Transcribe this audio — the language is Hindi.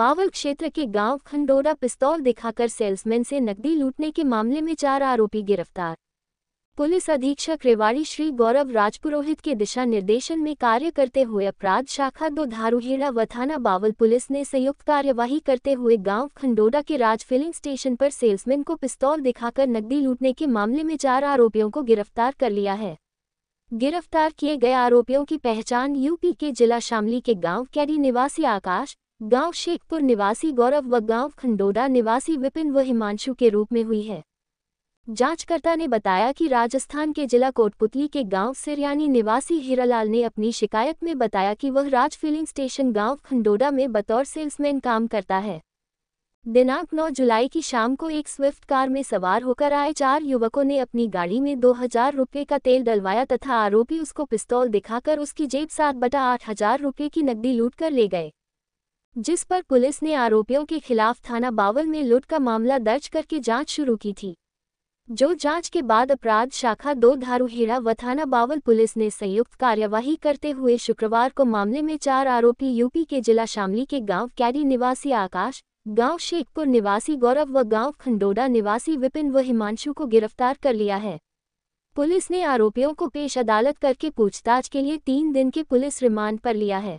बावल क्षेत्र के गांव खंडोरा पिस्तौल दिखाकर सेल्समैन से नकदी लूटने के मामले में चार आरोपी गिरफ्तार पुलिस अधीक्षक रेवाड़ी श्री गौरव राजपुरोहित के दिशा निर्देशन में कार्य करते हुए अपराध शाखा दो धारूहेड़ा व थाना बावल पुलिस ने संयुक्त कार्यवाही करते हुए गांव खंडोड़ा के राज फिलिंग स्टेशन पर सेल्समैन को पिस्तौल दिखाकर नकदी लूटने के मामले में चार आरोपियों को गिरफ्तार कर लिया है गिरफ्तार किए गए आरोपियों की पहचान यूपी के जिला शामली के गांव कैडी निवासी आकाश गांव शेखपुर निवासी गौरव व गांव खंडोडा निवासी विपिन व हिमांशु के रूप में हुई है जांचकर्ता ने बताया कि राजस्थान के जिला कोटपुतली के गांव सिरयानी निवासी हीरालाल ने अपनी शिकायत में बताया कि वह राज फिलिंग स्टेशन गांव खंडोडा में बतौर सेल्समैन काम करता है दिनांक 9 जुलाई की शाम को एक स्विफ्ट कार में सवार होकर आए चार युवकों ने अपनी गाड़ी में दो हजार रुपये का तेल डलवाया तथा आरोपी उसको पिस्तौल दिखाकर उसकी जेब सात बटा आठ हजार रुपये की नकदी लूट कर ले गए जिस पर पुलिस ने आरोपियों के खिलाफ थाना बावल में लूट का मामला दर्ज करके जांच शुरू की थी जो जांच के बाद अपराध शाखा दो धारूहेड़ा व थाना बावल पुलिस ने संयुक्त कार्यवाही करते हुए शुक्रवार को मामले में चार आरोपी यूपी के जिला शामली के गांव कैरी निवासी आकाश गांव शेखपुर निवासी गौरव व गांव खंडोडा निवासी विपिन व हिमांशु को गिरफ्तार कर लिया है पुलिस ने आरोपियों को पेश अदालत करके पूछताछ के लिए तीन दिन के पुलिस रिमांड पर लिया है